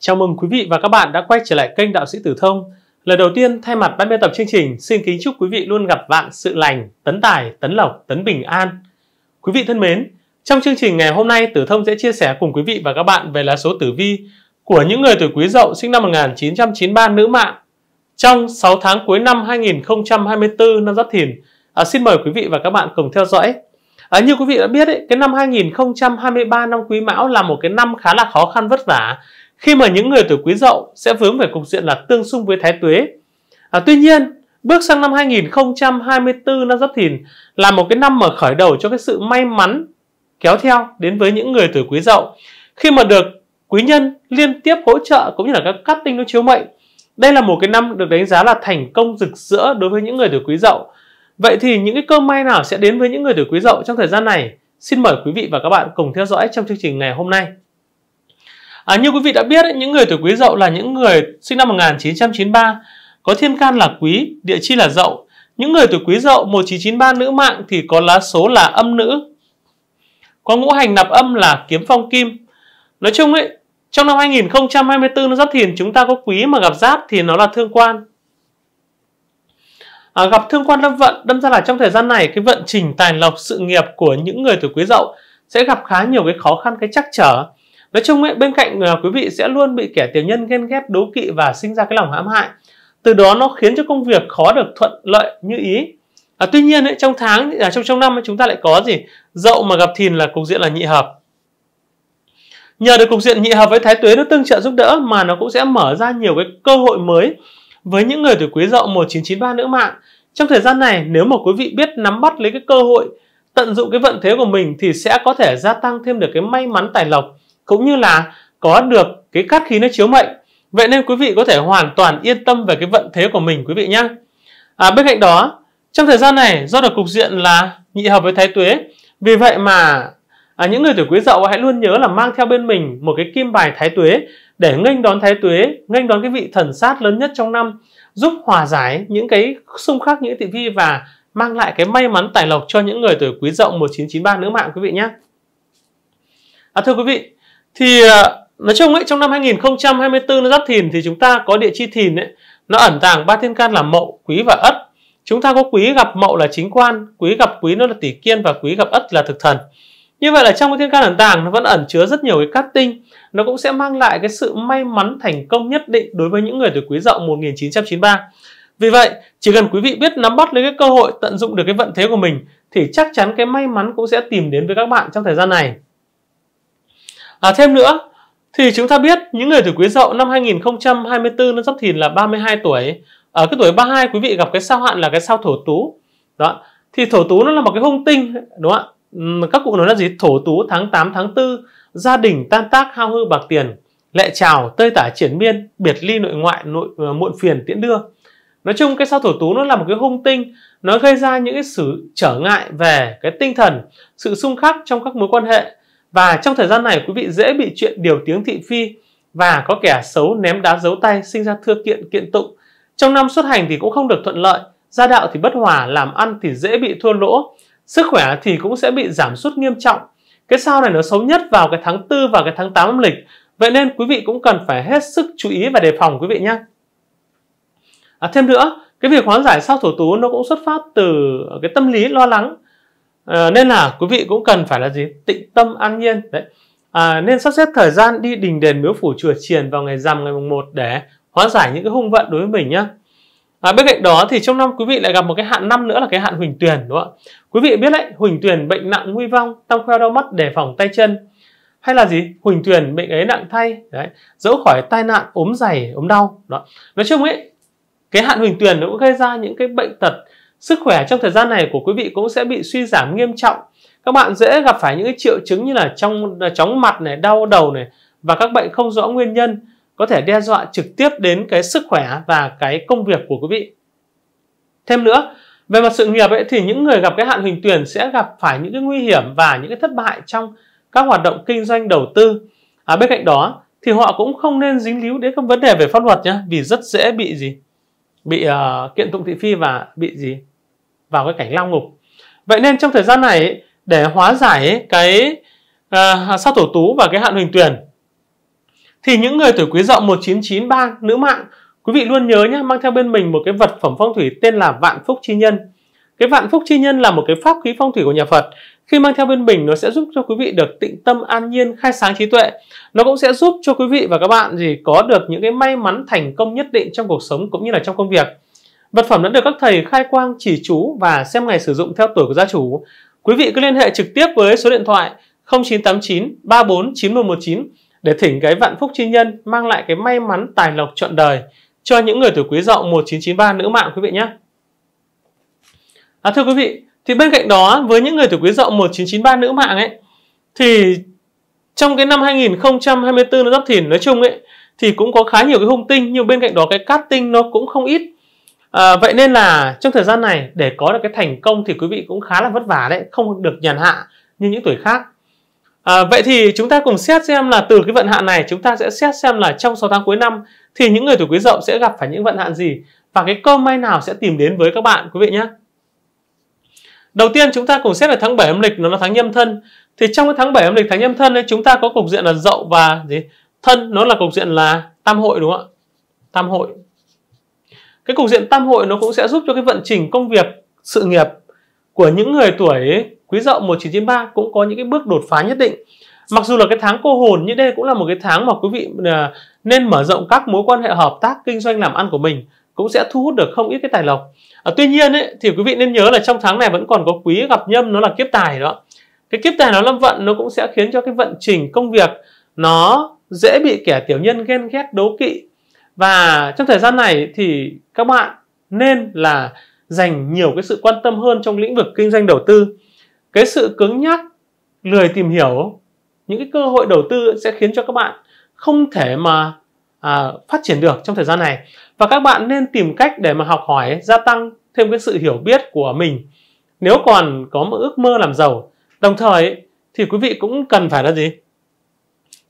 Chào mừng quý vị và các bạn đã quay trở lại kênh Đạo sĩ Tử Thông. Lời đầu tiên thay mặt ban biên tập chương trình xin kính chúc quý vị luôn gặp vạn sự lành, tấn tài, tấn lộc, tấn bình an. Quý vị thân mến, trong chương trình ngày hôm nay Tử Thông sẽ chia sẻ cùng quý vị và các bạn về lá số tử vi của những người tuổi Quý Dậu sinh năm 1993 nữ mạng. Trong 6 tháng cuối năm 2024 năm Giáp Thìn, à, xin mời quý vị và các bạn cùng theo dõi. À, như quý vị đã biết, ấy, cái năm 2023 năm Quý Mão là một cái năm khá là khó khăn vất vả khi mà những người tuổi quý dậu sẽ vướng phải cục diện là tương xung với thái tuế. À, tuy nhiên, bước sang năm 2024 năm Giáp Thìn là một cái năm mà khởi đầu cho cái sự may mắn kéo theo đến với những người tuổi quý dậu khi mà được quý nhân liên tiếp hỗ trợ cũng như là các cát tinh nó chiếu mệnh. Đây là một cái năm được đánh giá là thành công rực rỡ đối với những người tuổi quý dậu. Vậy thì những cái cơ may nào sẽ đến với những người tuổi quý dậu trong thời gian này? Xin mời quý vị và các bạn cùng theo dõi trong chương trình ngày hôm nay. À, như quý vị đã biết, những người tuổi quý dậu là những người sinh năm 1993, có thiên can là quý, địa chi là dậu. Những người tuổi quý dậu 1993 nữ mạng thì có lá số là âm nữ. Có ngũ hành nạp âm là kiếm phong kim. Nói chung ấy, trong năm 2024 nó giáp thìn chúng ta có quý mà gặp giáp thì nó là thương quan. À, gặp thương quan lâm vận, đâm ra là trong thời gian này cái vận trình tài lộc sự nghiệp của những người tuổi quý dậu sẽ gặp khá nhiều cái khó khăn cái trắc trở nói chung ấy, bên cạnh uh, quý vị sẽ luôn bị kẻ tiểu nhân ghen ghét đố kỵ và sinh ra cái lòng hãm hại từ đó nó khiến cho công việc khó được thuận lợi như ý à, tuy nhiên ấy, trong tháng à, trong trong năm ấy, chúng ta lại có gì dậu mà gặp thìn là cục diện là nhị hợp nhờ được cục diện nhị hợp với thái tuế nó tương trợ giúp đỡ mà nó cũng sẽ mở ra nhiều cái cơ hội mới với những người tuổi quý dậu 1993 nữ mạng trong thời gian này nếu mà quý vị biết nắm bắt lấy cái cơ hội tận dụng cái vận thế của mình thì sẽ có thể gia tăng thêm được cái may mắn tài lộc cũng như là có được cái khắc khí nó chiếu mệnh vậy nên quý vị có thể hoàn toàn yên tâm về cái vận thế của mình quý vị nhé à, bên cạnh đó trong thời gian này do được cục diện là nhị hợp với thái tuế vì vậy mà à, những người tuổi quý dậu hãy luôn nhớ là mang theo bên mình một cái kim bài thái tuế để nghênh đón thái tuế nghênh đón cái vị thần sát lớn nhất trong năm giúp hòa giải những cái xung khắc những thị vi và mang lại cái may mắn tài lộc cho những người tuổi quý dậu 1993 nữ mạng quý vị nhé à, thưa quý vị thì à, nói chung ấy trong năm 2024 nó giáp thìn thì chúng ta có địa chi thìn ấy nó ẩn tàng ba thiên can là mậu quý và ất chúng ta có quý gặp mậu là chính quan quý gặp quý nó là tỷ kiên và quý gặp ất là thực thần như vậy là trong cái thiên can ẩn tàng nó vẫn ẩn chứa rất nhiều cái cát tinh nó cũng sẽ mang lại cái sự may mắn thành công nhất định đối với những người tuổi quý dậu 1993 vì vậy chỉ cần quý vị biết nắm bắt lấy cái cơ hội tận dụng được cái vận thế của mình thì chắc chắn cái may mắn cũng sẽ tìm đến với các bạn trong thời gian này À, thêm nữa thì chúng ta biết những người tuổi quý dậu năm 2024 năm giáp thìn là 32 tuổi. Ở cái tuổi 32 quý vị gặp cái sao hạn là cái sao thổ tú. Đó. Thì thổ tú nó là một cái hung tinh đúng không ạ? Các cụ nói là gì? Thổ tú tháng 8 tháng 4 gia đình tan tác hao hư bạc tiền lệ trào tơi tả triển miên biệt ly nội ngoại nội ờ, muộn phiền tiễn đưa nói chung cái sao thổ tú nó là một cái hung tinh nó gây ra những cái sự trở ngại về cái tinh thần sự xung khắc trong các mối quan hệ và trong thời gian này quý vị dễ bị chuyện điều tiếng thị phi và có kẻ xấu ném đá giấu tay sinh ra thưa kiện kiện tụng. Trong năm xuất hành thì cũng không được thuận lợi, gia đạo thì bất hòa, làm ăn thì dễ bị thua lỗ, sức khỏe thì cũng sẽ bị giảm sút nghiêm trọng. Cái sao này nó xấu nhất vào cái tháng 4 và cái tháng 8 âm lịch. Vậy nên quý vị cũng cần phải hết sức chú ý và đề phòng quý vị nhé. À, thêm nữa, cái việc hóa giải sao thổ tú nó cũng xuất phát từ cái tâm lý lo lắng Ờ, nên là quý vị cũng cần phải là gì tịnh tâm an nhiên đấy à, nên sắp xếp thời gian đi đình đền miếu phủ chùa chiền vào ngày rằm ngày mùng 1 để hóa giải những cái hung vận đối với mình nhá À, bên cạnh đó thì trong năm quý vị lại gặp một cái hạn năm nữa là cái hạn huỳnh tuyền đúng không ạ? Quý vị biết đấy, huỳnh tuyền bệnh nặng nguy vong, tăng khoe đau mắt đề phòng tay chân. Hay là gì? Huỳnh tuyền bệnh ấy nặng thay, đấy, dẫu khỏi tai nạn ốm dày, ốm đau. Đó. Nói chung ấy, cái hạn huỳnh tuyền nó cũng gây ra những cái bệnh tật Sức khỏe trong thời gian này của quý vị cũng sẽ bị suy giảm nghiêm trọng. Các bạn dễ gặp phải những triệu chứng như là trong chóng mặt này, đau đầu này và các bệnh không rõ nguyên nhân có thể đe dọa trực tiếp đến cái sức khỏe và cái công việc của quý vị. Thêm nữa, về mặt sự nghiệp ấy, thì những người gặp cái hạn hình tuyển sẽ gặp phải những cái nguy hiểm và những cái thất bại trong các hoạt động kinh doanh đầu tư. À, bên cạnh đó thì họ cũng không nên dính líu đến các vấn đề về pháp luật nhé, vì rất dễ bị gì? Bị uh, kiện tụng thị phi và bị gì? vào cái cảnh lao ngục vậy nên trong thời gian này để hóa giải cái uh, ờ, sao thổ tú và cái hạn huỳnh tuyển thì những người tuổi quý dậu 1993 nữ mạng quý vị luôn nhớ nhé mang theo bên mình một cái vật phẩm phong thủy tên là vạn phúc chi nhân cái vạn phúc chi nhân là một cái pháp khí phong thủy của nhà Phật khi mang theo bên mình nó sẽ giúp cho quý vị được tịnh tâm an nhiên khai sáng trí tuệ nó cũng sẽ giúp cho quý vị và các bạn gì có được những cái may mắn thành công nhất định trong cuộc sống cũng như là trong công việc Vật phẩm đã được các thầy khai quang chỉ chú và xem ngày sử dụng theo tuổi của gia chủ. Quý vị cứ liên hệ trực tiếp với số điện thoại 0989 34 9119 để thỉnh cái vạn phúc chi nhân mang lại cái may mắn tài lộc trọn đời cho những người tuổi quý dậu 1993 nữ mạng quý vị nhé. À, thưa quý vị, thì bên cạnh đó với những người tuổi quý dậu 1993 nữ mạng ấy thì trong cái năm 2024 nó giáp thìn nói chung ấy thì cũng có khá nhiều cái hung tinh nhưng bên cạnh đó cái cát tinh nó cũng không ít À, vậy nên là trong thời gian này để có được cái thành công thì quý vị cũng khá là vất vả đấy, không được nhàn hạ như những tuổi khác. À, vậy thì chúng ta cùng xét xem là từ cái vận hạn này chúng ta sẽ xét xem là trong 6 tháng cuối năm thì những người tuổi quý dậu sẽ gặp phải những vận hạn gì và cái cơ may nào sẽ tìm đến với các bạn quý vị nhé. Đầu tiên chúng ta cùng xét là tháng 7 âm lịch nó là tháng nhâm thân. Thì trong cái tháng 7 âm lịch tháng nhâm thân ấy, chúng ta có cục diện là dậu và gì? Thân nó là cục diện là tam hội đúng không ạ? Tam hội cái cục diện tam hội nó cũng sẽ giúp cho cái vận trình công việc sự nghiệp của những người tuổi quý dậu 1993 cũng có những cái bước đột phá nhất định mặc dù là cái tháng cô hồn nhưng đây cũng là một cái tháng mà quý vị à, nên mở rộng các mối quan hệ hợp tác kinh doanh làm ăn của mình cũng sẽ thu hút được không ít cái tài lộc à, tuy nhiên ấy, thì quý vị nên nhớ là trong tháng này vẫn còn có quý gặp nhâm nó là kiếp tài đó cái kiếp tài nó lâm vận nó cũng sẽ khiến cho cái vận trình công việc nó dễ bị kẻ tiểu nhân ghen ghét đố kỵ và trong thời gian này thì các bạn nên là dành nhiều cái sự quan tâm hơn trong lĩnh vực kinh doanh đầu tư cái sự cứng nhắc lười tìm hiểu những cái cơ hội đầu tư sẽ khiến cho các bạn không thể mà à, phát triển được trong thời gian này và các bạn nên tìm cách để mà học hỏi gia tăng thêm cái sự hiểu biết của mình nếu còn có một ước mơ làm giàu đồng thời thì quý vị cũng cần phải là gì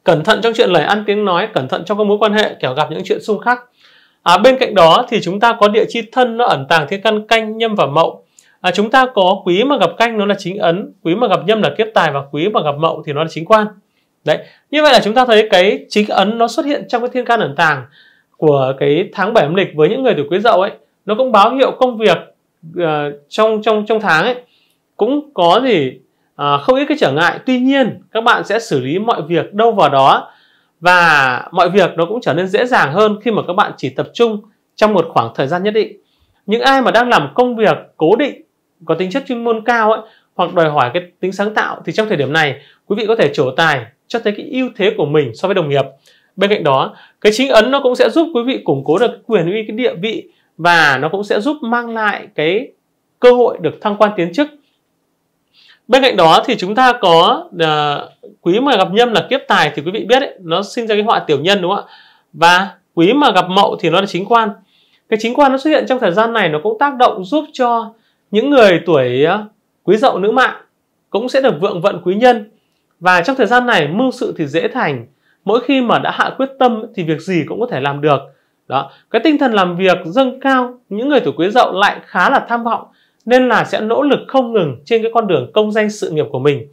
cẩn thận trong chuyện lời ăn tiếng nói cẩn thận trong các mối quan hệ kẻo gặp những chuyện xung khắc à, bên cạnh đó thì chúng ta có địa chi thân nó ẩn tàng thiên căn canh nhâm và mậu à, chúng ta có quý mà gặp canh nó là chính ấn quý mà gặp nhâm là kiếp tài và quý mà gặp mậu thì nó là chính quan đấy như vậy là chúng ta thấy cái chính ấn nó xuất hiện trong cái thiên can ẩn tàng của cái tháng 7 âm lịch với những người tuổi quý dậu ấy nó cũng báo hiệu công việc uh, trong trong trong tháng ấy cũng có gì à, không ít cái trở ngại tuy nhiên các bạn sẽ xử lý mọi việc đâu vào đó và mọi việc nó cũng trở nên dễ dàng hơn khi mà các bạn chỉ tập trung trong một khoảng thời gian nhất định những ai mà đang làm công việc cố định có tính chất chuyên môn cao ấy, hoặc đòi hỏi cái tính sáng tạo thì trong thời điểm này quý vị có thể trổ tài cho thấy cái ưu thế của mình so với đồng nghiệp bên cạnh đó cái chính ấn nó cũng sẽ giúp quý vị củng cố được quyền uy cái địa vị và nó cũng sẽ giúp mang lại cái cơ hội được thăng quan tiến chức bên cạnh đó thì chúng ta có uh, quý mà gặp nhâm là kiếp tài thì quý vị biết ấy, nó sinh ra cái họa tiểu nhân đúng không ạ và quý mà gặp mậu thì nó là chính quan cái chính quan nó xuất hiện trong thời gian này nó cũng tác động giúp cho những người tuổi à, quý dậu nữ mạng cũng sẽ được vượng vận quý nhân và trong thời gian này mưu sự thì dễ thành mỗi khi mà đã hạ quyết tâm thì việc gì cũng có thể làm được đó cái tinh thần làm việc dâng cao những người tuổi quý dậu lại khá là tham vọng nên là sẽ nỗ lực không ngừng trên cái con đường công danh sự nghiệp của mình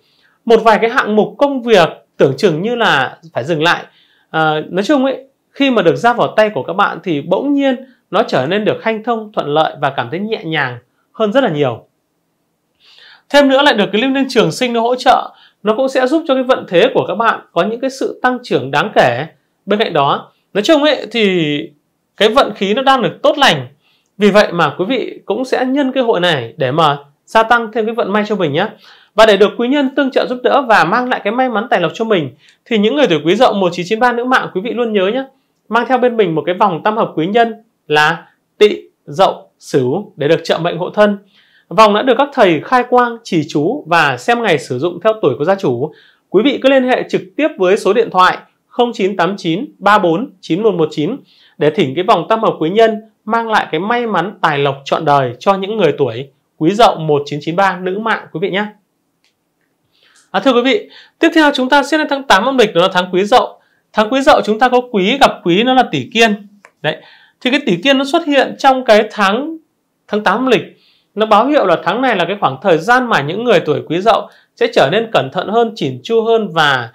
một vài cái hạng mục công việc tưởng chừng như là phải dừng lại à, nói chung ấy khi mà được ra vào tay của các bạn thì bỗng nhiên nó trở nên được hanh thông thuận lợi và cảm thấy nhẹ nhàng hơn rất là nhiều thêm nữa lại được cái lưu niên trường sinh nó hỗ trợ nó cũng sẽ giúp cho cái vận thế của các bạn có những cái sự tăng trưởng đáng kể bên cạnh đó nói chung ấy thì cái vận khí nó đang được tốt lành vì vậy mà quý vị cũng sẽ nhân cơ hội này để mà gia tăng thêm cái vận may cho mình nhé. Và để được quý nhân tương trợ giúp đỡ và mang lại cái may mắn tài lộc cho mình thì những người tuổi quý dậu 1993 nữ mạng quý vị luôn nhớ nhé. Mang theo bên mình một cái vòng tam hợp quý nhân là tị, dậu, sửu để được trợ mệnh hộ thân. Vòng đã được các thầy khai quang, chỉ chú và xem ngày sử dụng theo tuổi của gia chủ. Quý vị cứ liên hệ trực tiếp với số điện thoại 0989 34 9119 để thỉnh cái vòng tam hợp quý nhân mang lại cái may mắn tài lộc trọn đời cho những người tuổi quý dậu 1993 nữ mạng quý vị nhé. À, thưa quý vị, tiếp theo chúng ta sẽ đến tháng 8 âm lịch đó là tháng quý dậu. Tháng quý dậu chúng ta có quý gặp quý nó là tỷ kiên. Đấy. Thì cái tỷ kiên nó xuất hiện trong cái tháng tháng 8 âm lịch. Nó báo hiệu là tháng này là cái khoảng thời gian mà những người tuổi quý dậu sẽ trở nên cẩn thận hơn, chỉn chu hơn và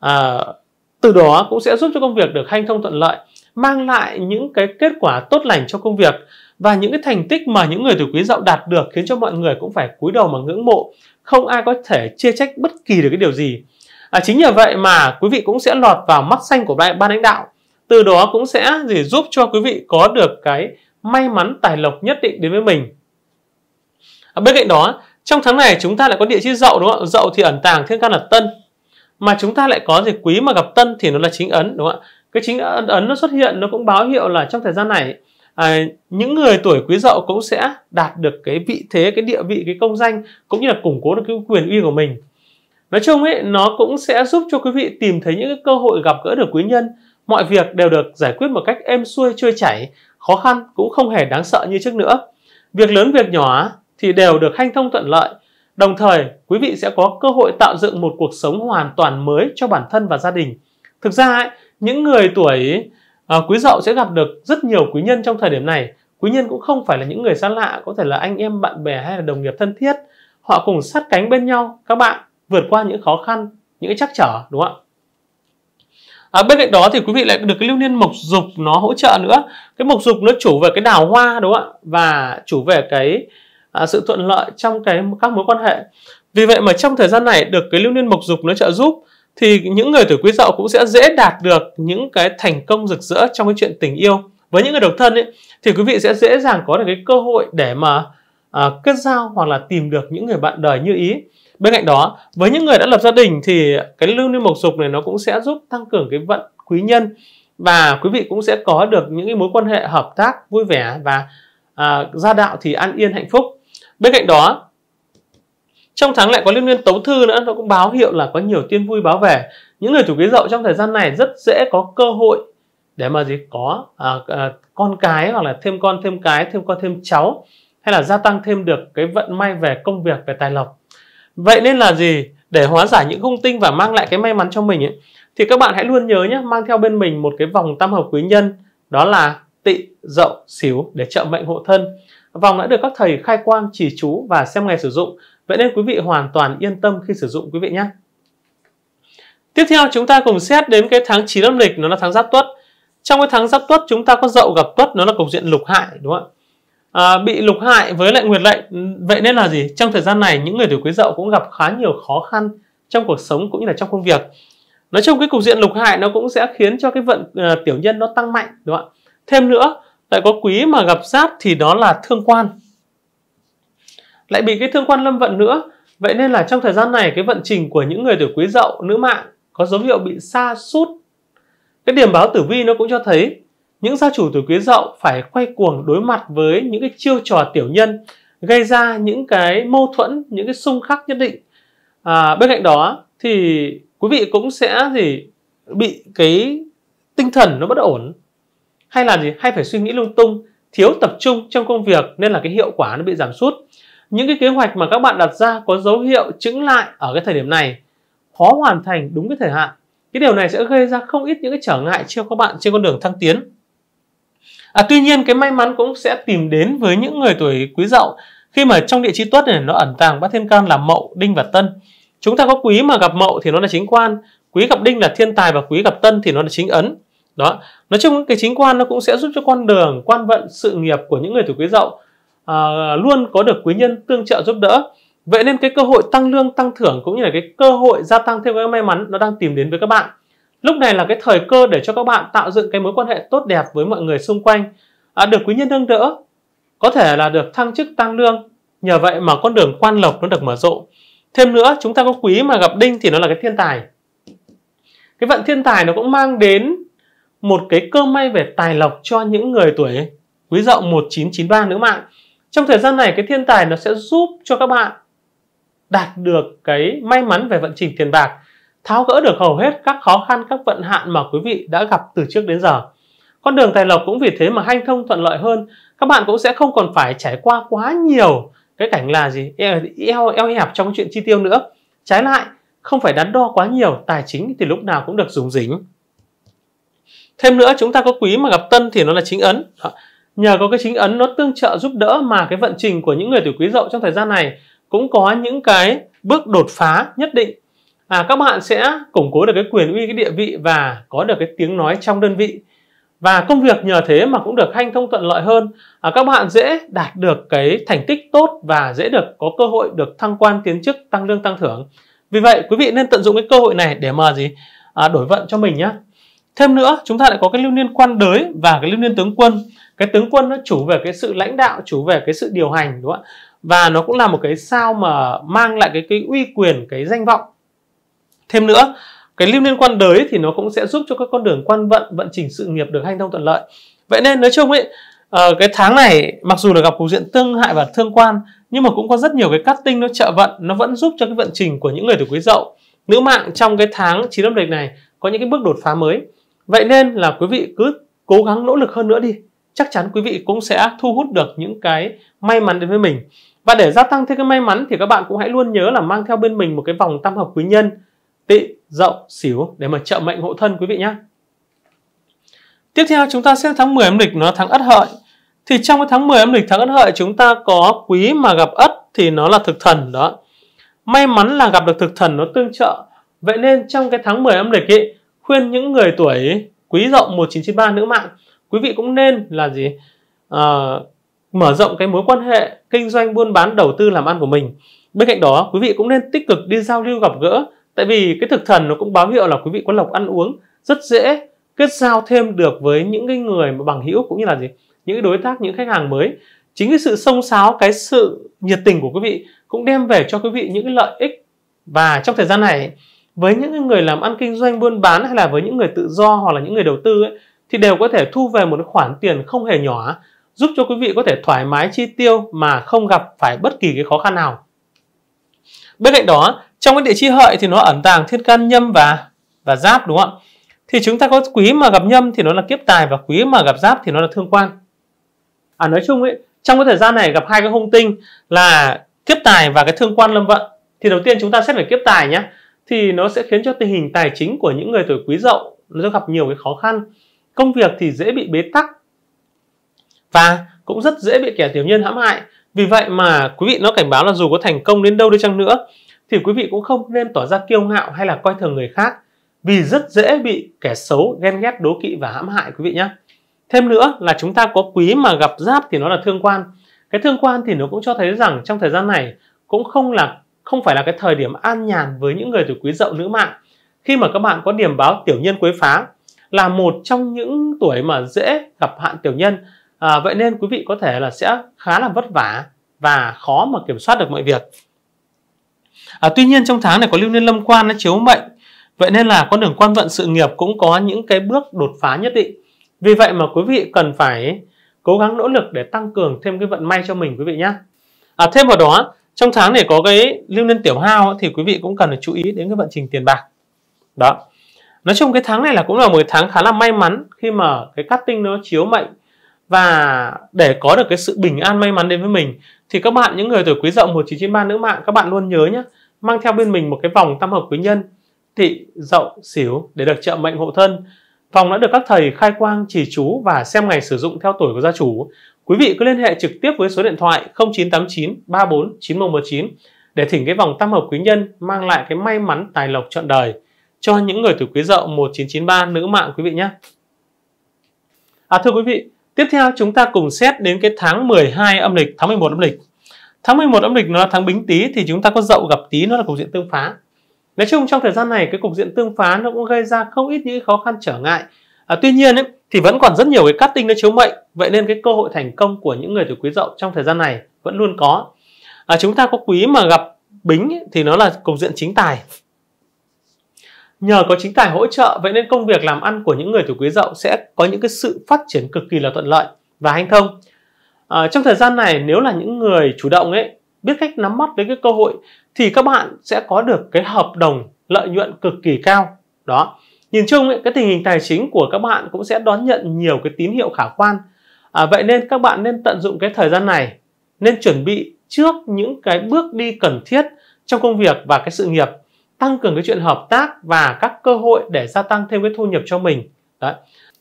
à, từ đó cũng sẽ giúp cho công việc được hanh thông thuận lợi mang lại những cái kết quả tốt lành cho công việc và những cái thành tích mà những người tuổi quý dậu đạt được khiến cho mọi người cũng phải cúi đầu mà ngưỡng mộ không ai có thể chia trách bất kỳ được cái điều gì à, chính nhờ vậy mà quý vị cũng sẽ lọt vào mắt xanh của ban lãnh đạo từ đó cũng sẽ gì giúp cho quý vị có được cái may mắn tài lộc nhất định đến với mình à, bên cạnh đó trong tháng này chúng ta lại có địa chi dậu đúng không ạ dậu thì ẩn tàng thiên can là tân mà chúng ta lại có gì quý mà gặp tân thì nó là chính ấn đúng không ạ cái chính ấn nó xuất hiện nó cũng báo hiệu là trong thời gian này à, những người tuổi quý dậu cũng sẽ đạt được cái vị thế cái địa vị cái công danh cũng như là củng cố được cái quyền uy của mình nói chung ấy nó cũng sẽ giúp cho quý vị tìm thấy những cái cơ hội gặp gỡ được quý nhân mọi việc đều được giải quyết một cách êm xuôi trôi chảy khó khăn cũng không hề đáng sợ như trước nữa việc lớn việc nhỏ thì đều được hanh thông thuận lợi đồng thời quý vị sẽ có cơ hội tạo dựng một cuộc sống hoàn toàn mới cho bản thân và gia đình thực ra ấy, những người tuổi uh, quý dậu sẽ gặp được rất nhiều quý nhân trong thời điểm này quý nhân cũng không phải là những người xa lạ có thể là anh em bạn bè hay là đồng nghiệp thân thiết họ cùng sát cánh bên nhau các bạn vượt qua những khó khăn những trắc trở đúng không ạ À, bên cạnh đó thì quý vị lại được cái lưu niên mộc dục nó hỗ trợ nữa cái mộc dục nó chủ về cái đào hoa đúng không ạ và chủ về cái à, sự thuận lợi trong cái các mối quan hệ vì vậy mà trong thời gian này được cái lưu niên mộc dục nó trợ giúp thì những người tuổi quý dậu cũng sẽ dễ đạt được những cái thành công rực rỡ trong cái chuyện tình yêu với những người độc thân ấy thì quý vị sẽ dễ dàng có được cái cơ hội để mà à, kết giao hoặc là tìm được những người bạn đời như ý bên cạnh đó với những người đã lập gia đình thì cái lưu niên mộc sục này nó cũng sẽ giúp tăng cường cái vận quý nhân và quý vị cũng sẽ có được những cái mối quan hệ hợp tác vui vẻ và à, gia đạo thì an yên hạnh phúc bên cạnh đó trong tháng lại có liên miên tấu thư nữa nó cũng báo hiệu là có nhiều tiên vui báo về những người chủ quý dậu trong thời gian này rất dễ có cơ hội để mà gì có à, à, con cái hoặc là thêm con thêm cái thêm con thêm cháu hay là gia tăng thêm được cái vận may về công việc về tài lộc vậy nên là gì để hóa giải những hung tinh và mang lại cái may mắn cho mình ấy, thì các bạn hãy luôn nhớ nhé mang theo bên mình một cái vòng tam hợp quý nhân đó là tị dậu xíu để trợ mệnh hộ thân vòng đã được các thầy khai quang chỉ chú và xem ngày sử dụng Vậy nên quý vị hoàn toàn yên tâm khi sử dụng quý vị nhé. Tiếp theo chúng ta cùng xét đến cái tháng 9 âm lịch nó là tháng Giáp Tuất. Trong cái tháng Giáp Tuất chúng ta có Dậu gặp Tuất nó là cục diện lục hại đúng không ạ? À, bị lục hại với lại nguyệt lệnh vậy nên là gì trong thời gian này những người tuổi quý dậu cũng gặp khá nhiều khó khăn trong cuộc sống cũng như là trong công việc nói chung cái cục diện lục hại nó cũng sẽ khiến cho cái vận uh, tiểu nhân nó tăng mạnh đúng không ạ thêm nữa lại có quý mà gặp giáp thì đó là thương quan lại bị cái thương quan lâm vận nữa. Vậy nên là trong thời gian này cái vận trình của những người tuổi quý dậu, nữ mạng có dấu hiệu bị xa sút. Cái điểm báo tử vi nó cũng cho thấy những gia chủ tuổi quý dậu phải quay cuồng đối mặt với những cái chiêu trò tiểu nhân gây ra những cái mâu thuẫn, những cái xung khắc nhất định. À, bên cạnh đó thì quý vị cũng sẽ gì bị cái tinh thần nó bất ổn hay là gì hay phải suy nghĩ lung tung thiếu tập trung trong công việc nên là cái hiệu quả nó bị giảm sút những cái kế hoạch mà các bạn đặt ra có dấu hiệu chứng lại ở cái thời điểm này khó hoàn thành đúng cái thời hạn cái điều này sẽ gây ra không ít những cái trở ngại cho các bạn trên con đường thăng tiến à, tuy nhiên cái may mắn cũng sẽ tìm đến với những người tuổi quý dậu khi mà trong địa chi tuất này nó ẩn tàng bát thiên can là mậu đinh và tân chúng ta có quý mà gặp mậu thì nó là chính quan quý gặp đinh là thiên tài và quý gặp tân thì nó là chính ấn đó nói chung cái chính quan nó cũng sẽ giúp cho con đường quan vận sự nghiệp của những người tuổi quý dậu à, luôn có được quý nhân tương trợ giúp đỡ vậy nên cái cơ hội tăng lương tăng thưởng cũng như là cái cơ hội gia tăng thêm cái may mắn nó đang tìm đến với các bạn lúc này là cái thời cơ để cho các bạn tạo dựng cái mối quan hệ tốt đẹp với mọi người xung quanh à, được quý nhân nâng đỡ có thể là được thăng chức tăng lương nhờ vậy mà con đường quan lộc nó được mở rộng thêm nữa chúng ta có quý mà gặp đinh thì nó là cái thiên tài cái vận thiên tài nó cũng mang đến một cái cơ may về tài lộc cho những người tuổi quý dậu 1993 nữa mạng trong thời gian này cái thiên tài nó sẽ giúp cho các bạn đạt được cái may mắn về vận trình tiền bạc tháo gỡ được hầu hết các khó khăn các vận hạn mà quý vị đã gặp từ trước đến giờ con đường tài lộc cũng vì thế mà hanh thông thuận lợi hơn các bạn cũng sẽ không còn phải trải qua quá nhiều cái cảnh là gì eo eo hẹp trong chuyện chi tiêu nữa trái lại không phải đắn đo quá nhiều tài chính thì lúc nào cũng được dùng dính thêm nữa chúng ta có quý mà gặp tân thì nó là chính ấn Nhờ có cái chính ấn nó tương trợ giúp đỡ mà cái vận trình của những người tuổi quý dậu trong thời gian này cũng có những cái bước đột phá nhất định. À, các bạn sẽ củng cố được cái quyền uy, cái địa vị và có được cái tiếng nói trong đơn vị. Và công việc nhờ thế mà cũng được hanh thông thuận lợi hơn. À, các bạn dễ đạt được cái thành tích tốt và dễ được có cơ hội được thăng quan tiến chức, tăng lương, tăng thưởng. Vì vậy, quý vị nên tận dụng cái cơ hội này để mà gì? À, đổi vận cho mình nhé. Thêm nữa, chúng ta lại có cái lưu niên quan đới và cái lưu niên tướng quân cái tướng quân nó chủ về cái sự lãnh đạo chủ về cái sự điều hành đúng không ạ và nó cũng là một cái sao mà mang lại cái cái uy quyền cái danh vọng thêm nữa cái lưu liên quan đới thì nó cũng sẽ giúp cho các con đường quan vận vận trình sự nghiệp được hành thông thuận lợi vậy nên nói chung ấy ờ, cái tháng này mặc dù là gặp cục diện tương hại và thương quan nhưng mà cũng có rất nhiều cái cắt tinh nó trợ vận nó vẫn giúp cho cái vận trình của những người tuổi quý dậu nữ mạng trong cái tháng chín âm lịch này có những cái bước đột phá mới vậy nên là quý vị cứ cố gắng nỗ lực hơn nữa đi chắc chắn quý vị cũng sẽ thu hút được những cái may mắn đến với mình và để gia tăng thêm cái may mắn thì các bạn cũng hãy luôn nhớ là mang theo bên mình một cái vòng tam hợp quý nhân tị dậu xỉu để mà trợ mệnh hộ thân quý vị nhé tiếp theo chúng ta xem tháng 10 âm lịch nó tháng ất hợi thì trong cái tháng 10 âm lịch tháng ất hợi chúng ta có quý mà gặp ất thì nó là thực thần đó may mắn là gặp được thực thần nó tương trợ vậy nên trong cái tháng 10 âm lịch ấy khuyên những người tuổi quý dậu 1993 nữ mạng quý vị cũng nên là gì à, mở rộng cái mối quan hệ kinh doanh buôn bán đầu tư làm ăn của mình bên cạnh đó quý vị cũng nên tích cực đi giao lưu gặp gỡ tại vì cái thực thần nó cũng báo hiệu là quý vị có lộc ăn uống rất dễ kết giao thêm được với những cái người mà bằng hữu cũng như là gì những đối tác những khách hàng mới chính cái sự xông xáo cái sự nhiệt tình của quý vị cũng đem về cho quý vị những cái lợi ích và trong thời gian này với những người làm ăn kinh doanh buôn bán hay là với những người tự do hoặc là những người đầu tư ấy, thì đều có thể thu về một khoản tiền không hề nhỏ giúp cho quý vị có thể thoải mái chi tiêu mà không gặp phải bất kỳ cái khó khăn nào. Bên cạnh đó, trong cái địa chi hợi thì nó ẩn tàng thiên can nhâm và và giáp đúng không ạ? Thì chúng ta có quý mà gặp nhâm thì nó là kiếp tài và quý mà gặp giáp thì nó là thương quan. À nói chung ấy, trong cái thời gian này gặp hai cái hung tinh là kiếp tài và cái thương quan lâm vận. Thì đầu tiên chúng ta xét về kiếp tài nhé. Thì nó sẽ khiến cho tình hình tài chính của những người tuổi quý dậu nó gặp nhiều cái khó khăn công việc thì dễ bị bế tắc và cũng rất dễ bị kẻ tiểu nhân hãm hại vì vậy mà quý vị nó cảnh báo là dù có thành công đến đâu đi chăng nữa thì quý vị cũng không nên tỏ ra kiêu ngạo hay là coi thường người khác vì rất dễ bị kẻ xấu ghen ghét đố kỵ và hãm hại quý vị nhé. Thêm nữa là chúng ta có quý mà gặp giáp thì nó là thương quan. Cái thương quan thì nó cũng cho thấy rằng trong thời gian này cũng không là không phải là cái thời điểm an nhàn với những người tuổi quý dậu nữ mạng. Khi mà các bạn có điểm báo tiểu nhân quấy phá là một trong những tuổi mà dễ gặp hạn tiểu nhân à, vậy nên quý vị có thể là sẽ khá là vất vả và khó mà kiểm soát được mọi việc à, tuy nhiên trong tháng này có lưu niên lâm quan nó chiếu mệnh vậy nên là con đường quan vận sự nghiệp cũng có những cái bước đột phá nhất định vì vậy mà quý vị cần phải cố gắng nỗ lực để tăng cường thêm cái vận may cho mình quý vị nhé à, thêm vào đó trong tháng này có cái lưu niên tiểu hao thì quý vị cũng cần phải chú ý đến cái vận trình tiền bạc đó nói chung cái tháng này là cũng là một tháng khá là may mắn khi mà cái cắt tinh nó chiếu mệnh và để có được cái sự bình an may mắn đến với mình thì các bạn những người tuổi quý dậu 1993 nữ mạng các bạn luôn nhớ nhé mang theo bên mình một cái vòng tam hợp quý nhân thị dậu xỉu để được trợ mệnh hộ thân vòng đã được các thầy khai quang chỉ chú và xem ngày sử dụng theo tuổi của gia chủ quý vị cứ liên hệ trực tiếp với số điện thoại 0989 34 9119 để thỉnh cái vòng tam hợp quý nhân mang lại cái may mắn tài lộc trọn đời cho những người tuổi quý dậu 1993 nữ mạng quý vị nhé. À, thưa quý vị, tiếp theo chúng ta cùng xét đến cái tháng 12 âm lịch, tháng 11 âm lịch. Tháng 11 âm lịch nó là tháng bính tý thì chúng ta có dậu gặp tý nó là cục diện tương phá. Nói chung trong thời gian này cái cục diện tương phá nó cũng gây ra không ít những khó khăn trở ngại. À, tuy nhiên ấy, thì vẫn còn rất nhiều cái cát tinh nó chiếu mệnh, vậy nên cái cơ hội thành công của những người tuổi quý dậu trong thời gian này vẫn luôn có. À, chúng ta có quý mà gặp bính ấy, thì nó là cục diện chính tài Nhờ có chính tài hỗ trợ, vậy nên công việc làm ăn của những người tuổi quý dậu sẽ có những cái sự phát triển cực kỳ là thuận lợi và hanh thông. À, trong thời gian này nếu là những người chủ động ấy biết cách nắm bắt đến cái cơ hội thì các bạn sẽ có được cái hợp đồng lợi nhuận cực kỳ cao đó nhìn chung ấy, cái tình hình tài chính của các bạn cũng sẽ đón nhận nhiều cái tín hiệu khả quan à, vậy nên các bạn nên tận dụng cái thời gian này nên chuẩn bị trước những cái bước đi cần thiết trong công việc và cái sự nghiệp tăng cường cái chuyện hợp tác và các cơ hội để gia tăng thêm cái thu nhập cho mình đấy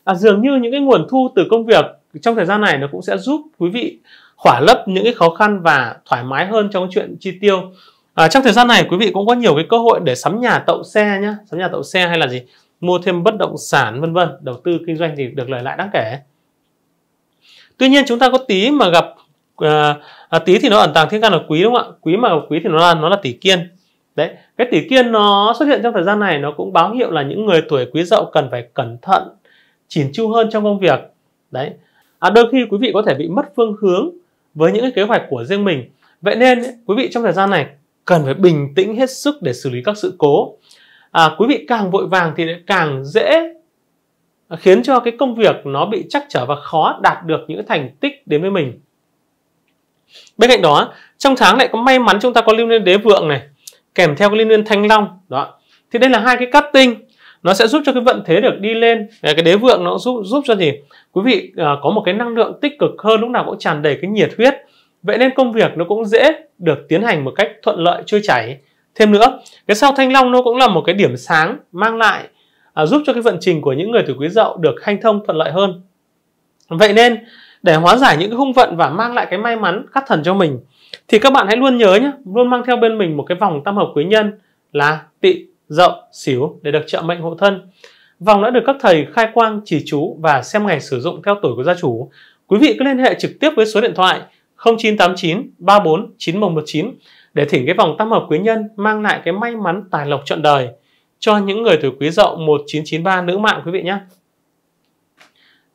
à, dường như những cái nguồn thu từ công việc trong thời gian này nó cũng sẽ giúp quý vị khỏa lấp những cái khó khăn và thoải mái hơn trong chuyện chi tiêu à, trong thời gian này quý vị cũng có nhiều cái cơ hội để sắm nhà tậu xe nhá sắm nhà tậu xe hay là gì mua thêm bất động sản vân vân đầu tư kinh doanh thì được lời lại đáng kể tuy nhiên chúng ta có tí mà gặp à, à, tí thì nó ẩn tàng thiên can là quý đúng không ạ quý mà quý thì nó là nó là tỷ kiên đấy cái tỷ kiên nó xuất hiện trong thời gian này nó cũng báo hiệu là những người tuổi quý dậu cần phải cẩn thận chỉn chu hơn trong công việc đấy à, đôi khi quý vị có thể bị mất phương hướng với những kế hoạch của riêng mình vậy nên quý vị trong thời gian này cần phải bình tĩnh hết sức để xử lý các sự cố à, quý vị càng vội vàng thì lại càng dễ à, khiến cho cái công việc nó bị chắc trở và khó đạt được những thành tích đến với mình bên cạnh đó trong tháng lại có may mắn chúng ta có lưu lên đế vượng này kèm theo cái liên nguyên thanh long đó thì đây là hai cái cắt tinh nó sẽ giúp cho cái vận thế được đi lên cái đế vượng nó giúp giúp cho gì quý vị à, có một cái năng lượng tích cực hơn lúc nào cũng tràn đầy cái nhiệt huyết vậy nên công việc nó cũng dễ được tiến hành một cách thuận lợi trôi chảy thêm nữa cái sao thanh long nó cũng là một cái điểm sáng mang lại à, giúp cho cái vận trình của những người tuổi quý dậu được hanh thông thuận lợi hơn vậy nên để hóa giải những cái hung vận và mang lại cái may mắn cắt thần cho mình thì các bạn hãy luôn nhớ nhé luôn mang theo bên mình một cái vòng tam hợp quý nhân là tị dậu xíu để được trợ mệnh hộ thân vòng đã được các thầy khai quang chỉ chú và xem ngày sử dụng theo tuổi của gia chủ quý vị cứ liên hệ trực tiếp với số điện thoại 0989 34 9119 để thỉnh cái vòng tam hợp quý nhân mang lại cái may mắn tài lộc trọn đời cho những người tuổi quý dậu 1993 nữ mạng quý vị nhé.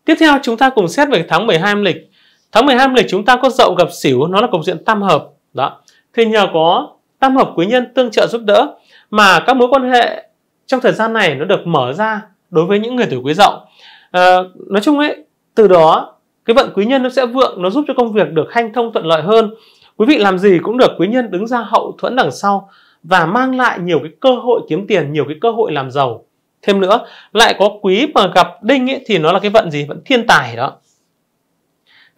Tiếp theo chúng ta cùng xét về tháng 12 âm lịch Tháng 12 âm lịch chúng ta có dậu gặp xỉu, nó là cục diện tam hợp. Đó. Thì nhờ có tam hợp quý nhân tương trợ giúp đỡ mà các mối quan hệ trong thời gian này nó được mở ra đối với những người tuổi quý dậu. À, ờ, nói chung ấy, từ đó cái vận quý nhân nó sẽ vượng, nó giúp cho công việc được hanh thông thuận lợi hơn. Quý vị làm gì cũng được quý nhân đứng ra hậu thuẫn đằng sau và mang lại nhiều cái cơ hội kiếm tiền, nhiều cái cơ hội làm giàu. Thêm nữa, lại có quý mà gặp đinh ấy, thì nó là cái vận gì? Vận thiên tài đó.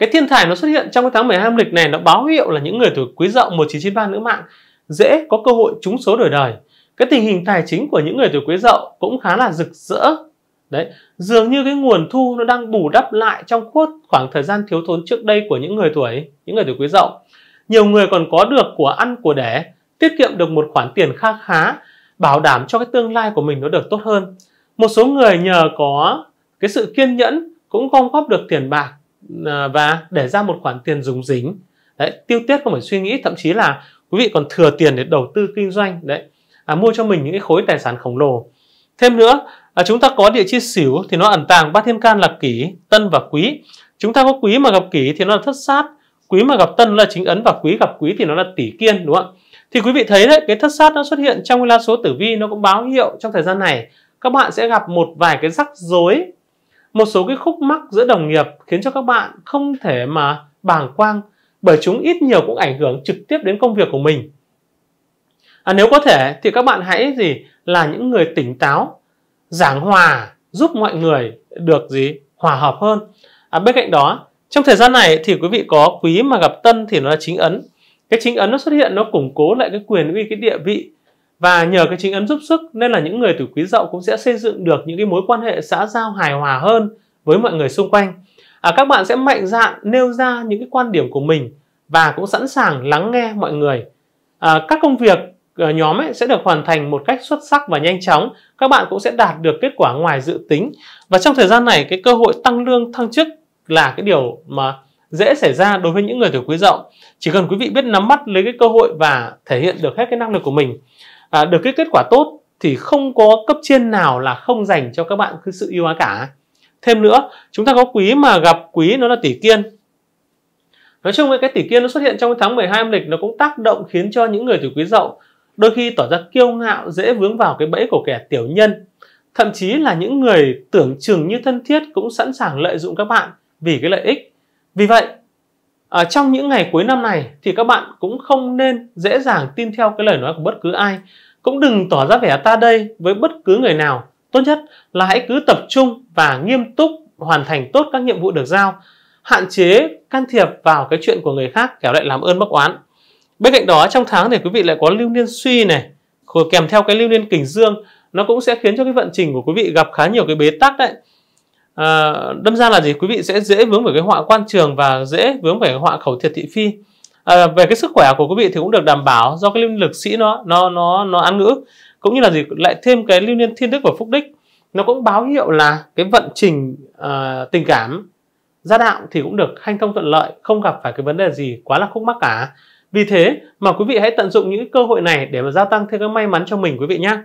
Cái thiên thải nó xuất hiện trong cái tháng 12 âm lịch này nó báo hiệu là những người tuổi quý dậu 1993 nữ mạng dễ có cơ hội trúng số đổi đời. Cái tình hình tài chính của những người tuổi quý dậu cũng khá là rực rỡ. Đấy, dường như cái nguồn thu nó đang bù đắp lại trong khuất khoảng thời gian thiếu thốn trước đây của những người tuổi những người tuổi quý dậu. Nhiều người còn có được của ăn của để, tiết kiệm được một khoản tiền kha khá, bảo đảm cho cái tương lai của mình nó được tốt hơn. Một số người nhờ có cái sự kiên nhẫn cũng gom góp được tiền bạc Ờ, và để ra một khoản tiền dùng dính đấy tiêu tiết không phải suy nghĩ thậm chí là quý vị còn thừa tiền để đầu tư kinh doanh đấy à, mua cho mình những cái khối tài sản khổng lồ thêm nữa à, chúng ta có địa chi xỉu thì nó ẩn tàng ba thiên can là kỷ tân và quý chúng ta có quý mà gặp kỷ thì nó là thất sát quý mà gặp tân là chính ấn và quý gặp quý thì nó là tỷ kiên đúng không thì quý vị thấy đấy cái thất sát nó xuất hiện trong cái lá số tử vi nó cũng báo hiệu trong thời gian này các bạn sẽ gặp một vài cái rắc rối một số cái khúc mắc giữa đồng nghiệp khiến cho các bạn không thể mà bàng quang bởi chúng ít nhiều cũng ảnh hưởng trực tiếp đến công việc của mình. À, nếu có thể thì các bạn hãy gì là những người tỉnh táo, giảng hòa, giúp mọi người được gì hòa hợp hơn. À, bên cạnh đó, trong thời gian này thì quý vị có quý mà gặp tân thì nó là chính ấn. Cái chính ấn nó xuất hiện nó củng cố lại cái quyền uy cái địa vị và nhờ cái chính ấn giúp sức nên là những người tuổi quý dậu cũng sẽ xây dựng được những cái mối quan hệ xã giao hài hòa hơn với mọi người xung quanh à, các bạn sẽ mạnh dạn nêu ra những cái quan điểm của mình và cũng sẵn sàng lắng nghe mọi người à, các công việc ờ, nhóm ấy sẽ được hoàn thành một cách xuất sắc và nhanh chóng các bạn cũng sẽ đạt được kết quả ngoài dự tính và trong thời gian này cái cơ hội tăng lương thăng chức là cái điều mà dễ xảy ra đối với những người tuổi quý dậu chỉ cần quý vị biết nắm bắt lấy cái cơ hội và thể hiện được hết cái năng lực của mình à, được cái kết quả tốt thì không có cấp trên nào là không dành cho các bạn cái sự yêu ái cả thêm nữa chúng ta có quý mà gặp quý nó là tỷ kiên nói chung với cái tỷ kiên nó xuất hiện trong tháng 12 âm lịch nó cũng tác động khiến cho những người tuổi quý dậu đôi khi tỏ ra kiêu ngạo dễ vướng vào cái bẫy của kẻ tiểu nhân thậm chí là những người tưởng chừng như thân thiết cũng sẵn sàng lợi dụng các bạn vì cái lợi ích vì vậy à, trong những ngày cuối năm này thì các bạn cũng không nên dễ dàng tin theo cái lời nói của bất cứ ai cũng đừng tỏ ra vẻ ta đây với bất cứ người nào tốt nhất là hãy cứ tập trung và nghiêm túc hoàn thành tốt các nhiệm vụ được giao hạn chế can thiệp vào cái chuyện của người khác kẻo lại làm ơn mắc oán bên cạnh đó trong tháng thì quý vị lại có lưu niên suy này kèm theo cái lưu niên kình dương nó cũng sẽ khiến cho cái vận trình của quý vị gặp khá nhiều cái bế tắc đấy à, đâm ra là gì quý vị sẽ dễ vướng vào cái họa quan trường và dễ vướng về họa khẩu thiệt thị phi à, về cái sức khỏe của quý vị thì cũng được đảm bảo do cái lưu lực sĩ nó nó nó nó ăn ngữ cũng như là gì lại thêm cái lưu niên thiên đức và phúc đích nó cũng báo hiệu là cái vận trình uh, tình cảm gia đạo thì cũng được hanh thông thuận lợi không gặp phải cái vấn đề gì quá là khúc mắc cả vì thế mà quý vị hãy tận dụng những cơ hội này để mà gia tăng thêm cái may mắn cho mình quý vị nhé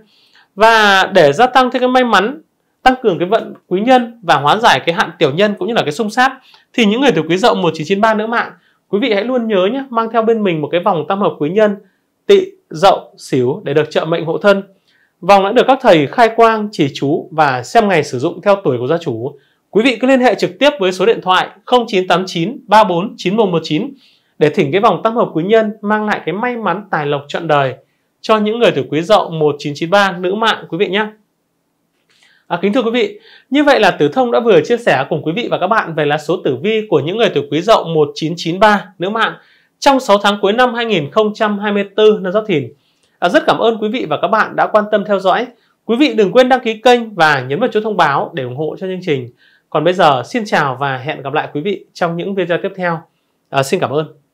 và để gia tăng thêm cái may mắn tăng cường cái vận quý nhân và hóa giải cái hạn tiểu nhân cũng như là cái xung sát thì những người tuổi quý dậu 1993 nữ mạng quý vị hãy luôn nhớ nhé mang theo bên mình một cái vòng tam hợp quý nhân tị dậu xíu để được trợ mệnh hộ thân vòng đã được các thầy khai quang chỉ chú và xem ngày sử dụng theo tuổi của gia chủ quý vị cứ liên hệ trực tiếp với số điện thoại 0989 34 9119 để thỉnh cái vòng tam hợp quý nhân mang lại cái may mắn tài lộc trọn đời cho những người tuổi quý dậu 1993 nữ mạng quý vị nhé À, kính thưa quý vị, như vậy là Tử Thông đã vừa chia sẻ cùng quý vị và các bạn về lá số tử vi của những người tuổi quý dậu 1993 nữ mạng trong 6 tháng cuối năm 2024 năm Giáp Thìn. À, rất cảm ơn quý vị và các bạn đã quan tâm theo dõi. Quý vị đừng quên đăng ký kênh và nhấn vào chuông thông báo để ủng hộ cho chương trình. Còn bây giờ xin chào và hẹn gặp lại quý vị trong những video tiếp theo. À, xin cảm ơn.